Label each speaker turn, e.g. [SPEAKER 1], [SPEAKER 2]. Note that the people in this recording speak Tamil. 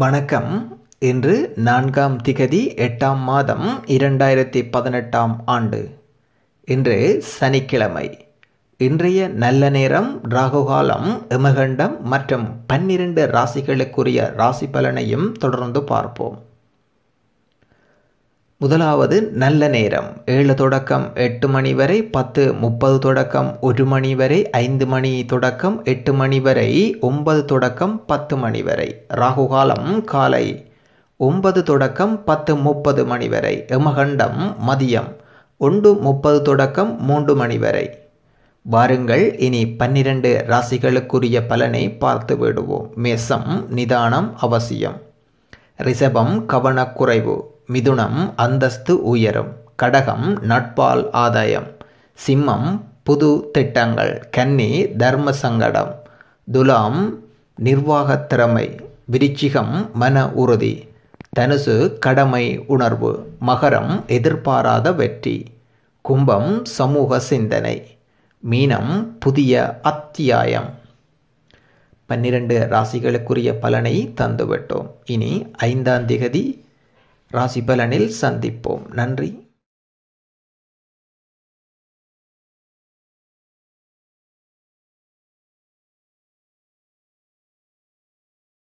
[SPEAKER 1] வணக்கம் இன்று நான்காம் திகதி எட்டாம் மாதம் இரண்டாயிரத்தி பதினெட்டாம் ஆண்டு இன்று சனிக்கிழமை இன்றைய நல்ல நேரம் ராகுகாலம் இமகண்டம் மற்றும் பன்னிரண்டு ராசிகளுக்குரிய ராசி பலனையும் தொடர்ந்து பார்ப்போம் முதலாவது நல்ல நேரம் ஏழு தொடக்கம் எட்டு மணி வரை பத்து முப்பது தொடக்கம் ஒரு மணி வரை ஐந்து மணி தொடக்கம் எட்டு மணி வரை ஒன்பது தொடக்கம் பத்து மணி வரை ராகுகாலம் காலை ஒன்பது தொடக்கம் பத்து முப்பது மணி வரை எமகண்டம் மதியம் ஒன்று முப்பது தொடக்கம் மூன்று மணி வரை வாருங்கள் இனி பன்னிரண்டு ராசிகளுக்குரிய பலனை பார்த்து விடுவோம் மேசம் நிதானம் அவசியம் ரிஷபம் கவனக்குறைவு மிதுனம் அந்தஸ்து உயரும் கடகம் நட்பால் ஆதாயம் சிம்மம் புது திட்டங்கள் கன்னி தர்ம சங்கடம் துலாம் நிர்வாகத்திறமை விருச்சிகம் மன உறுதி தனுசு கடமை உணர்வு மகரம் எதிர்பாராத வெற்றி கும்பம் சமூக சிந்தனை மீனம் புதிய அத்தியாயம் பன்னிரண்டு ராசிகளுக்குரிய பலனை தந்துவிட்டோம் இனி ஐந்தாம் திகதி ராசிபலனில் சந்திப்போம் நன்றி